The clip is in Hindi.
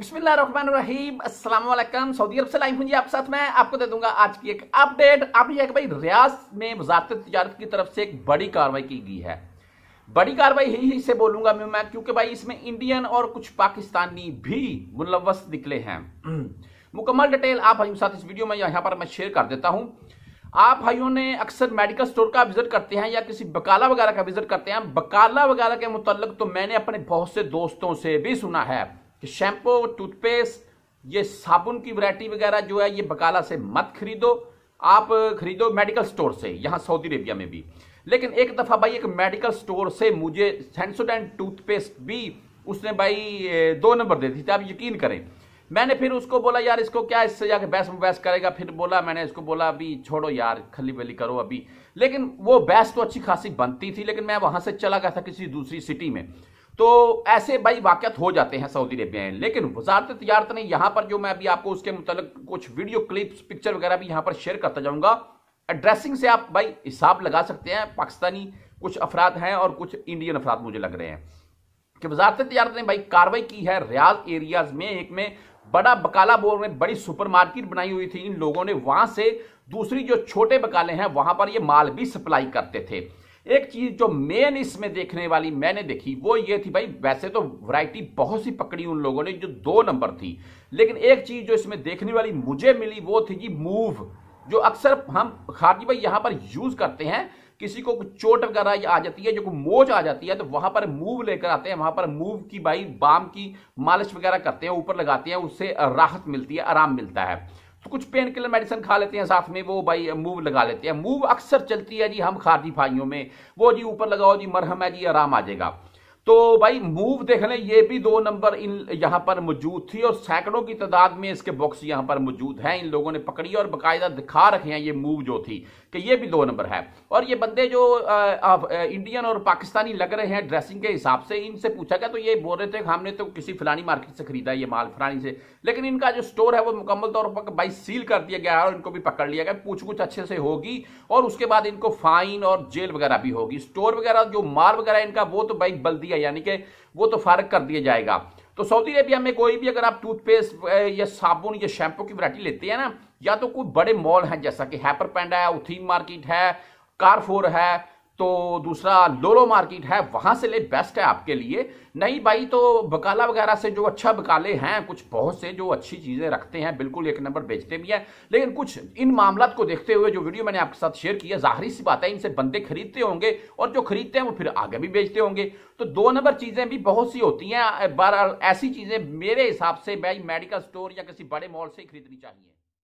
बिस्मिल्लाम सऊदी अरब से लाइव हूँ जी आप साथ मैं आपको दे दूंगा आज की एक अपडेट आप कि भाई रियाज में वजारत तजारत की तरफ से एक बड़ी कार्रवाई की गई है बड़ी कार्रवाई ही से बोलूंगा मैं मैं क्योंकि भाई इसमें इंडियन और कुछ पाकिस्तानी भी मुलवस निकले हैं मुकम्मल डिटेल आप भाई साथ इस वीडियो में यहाँ पर मैं शेयर कर देता हूँ आप भाइयों ने अक्सर मेडिकल स्टोर का विजिट करते हैं या किसी बकाला वगैरह का विजिट करते हैं बकाला वगैरह के मुतल तो मैंने अपने बहुत से दोस्तों से भी सुना है कि शैम्पू टूथपेस्ट ये साबुन की वैरायटी वगैरह जो है ये बकाला से मत खरीदो आप खरीदो मेडिकल स्टोर से यहाँ सऊदी अरेबिया में भी लेकिन एक दफ़ा भाई एक मेडिकल स्टोर से मुझे सेंसोडेंट टूथपेस्ट भी उसने भाई दो नंबर दे दी थी आप यकीन करें मैंने फिर उसको बोला यार इसको क्या इससे जाके बहस बहस करेगा फिर बोला मैंने इसको बोला अभी छोड़ो यार खली बली करो अभी लेकिन वो बहस तो अच्छी खासी बनती थी लेकिन मैं वहाँ से चला गया था किसी दूसरी सिटी में तो ऐसे भाई वाकत हो जाते हैं सऊदी अरेबिया में लेकिन वजारत तजारत ने यहाँ पर जो मैं अभी आपको उसके मुतल कुछ वीडियो क्लिप्स पिक्चर वगैरह भी यहाँ पर शेयर करता जाऊँगा एड्रेसिंग से आप भाई हिसाब लगा सकते हैं पाकिस्तानी कुछ अफराद हैं और कुछ इंडियन अफराद मुझे लग रहे हैं कि वजारत तजारत ने भाई कार्रवाई की है रियाज एरियाज में एक में बड़ा बकाला बोर में बड़ी सुपरमार्केट बनाई हुई थी इन लोगों ने वहां से दूसरी जो छोटे बकाले हैं वहां पर ये माल भी सप्लाई करते थे एक चीज जो मेन इसमें देखने वाली मैंने देखी वो ये थी भाई वैसे तो वैरायटी बहुत सी पकड़ी उन लोगों ने जो दो नंबर थी लेकिन एक चीज जो इसमें देखने वाली मुझे मिली वो थी जी मूव जो अक्सर हम खारजी भाई यहां पर यूज करते हैं किसी को चोट वगैरह आ जाती है जो को मोच आ जाती है तो वहां पर मूव लेकर आते हैं वहां पर मूव की भाई बाम की मालिश वगैरह करते हैं ऊपर लगाते हैं उससे राहत मिलती है आराम मिलता है तो कुछ पेन किलर मेडिसिन खा लेते हैं साथ में वो भाई मूव लगा लेते हैं मूव अक्सर चलती है जी हम खारजी भाइयों में वो जी ऊपर लगाओ जी मरहम है जी आराम आ जाएगा तो भाई मूव देख लें ये भी दो नंबर इन यहां पर मौजूद थी और सैकड़ों की तादाद में इसके बॉक्स यहां पर मौजूद हैं इन लोगों ने पकड़ी और बकायदा दिखा रखे हैं ये मूव जो थी कि ये भी दो नंबर है और ये बंदे जो आ, आ, आ, इंडियन और पाकिस्तानी लग रहे हैं ड्रेसिंग के हिसाब से इनसे पूछा गया तो ये बोल रहे थे हमने तो किसी फलानी मार्केट से खरीदा ये माल फलानी से लेकिन इनका जो स्टोर है वो मुकम्मल तौर पर भाई सील कर दिया गया है और इनको भी पकड़ लिया गया पूछ कुछ अच्छे से होगी और उसके बाद इनको फाइन और जेल वगैरह भी होगी स्टोर वगैरह जो माल वगैरह इनका वो तो भाई बल्दिया है यानी कि वो तो फारग कर दिया जाएगा तो सऊदी अरेबिया में कोई भी अगर आप टूथपेस्ट या साबुन या शैम्पू की वरायटी लेते हैं ना या तो कोई बड़े मॉल हैं जैसा कि हैपर पेंडा है उथीम मार्केट है कारफोर है तो दूसरा लोलो मार्केट है वहां से ले बेस्ट है आपके लिए नहीं भाई तो बकाला वगैरह से जो अच्छा बकाले हैं कुछ बहुत से जो अच्छी चीजें रखते हैं बिल्कुल एक नंबर बेचते भी हैं लेकिन कुछ इन मामला को देखते हुए जो वीडियो मैंने आपके साथ शेयर किया जाहरी सी बात है इनसे बंदे खरीदते होंगे और जो खरीदते हैं वो फिर आगे भी बेचते होंगे तो दो नंबर चीजें भी बहुत सी होती हैं बहरहाल ऐसी चीजें मेरे हिसाब से भाई मेडिकल स्टोर या किसी बड़े मॉल से खरीदनी चाहिए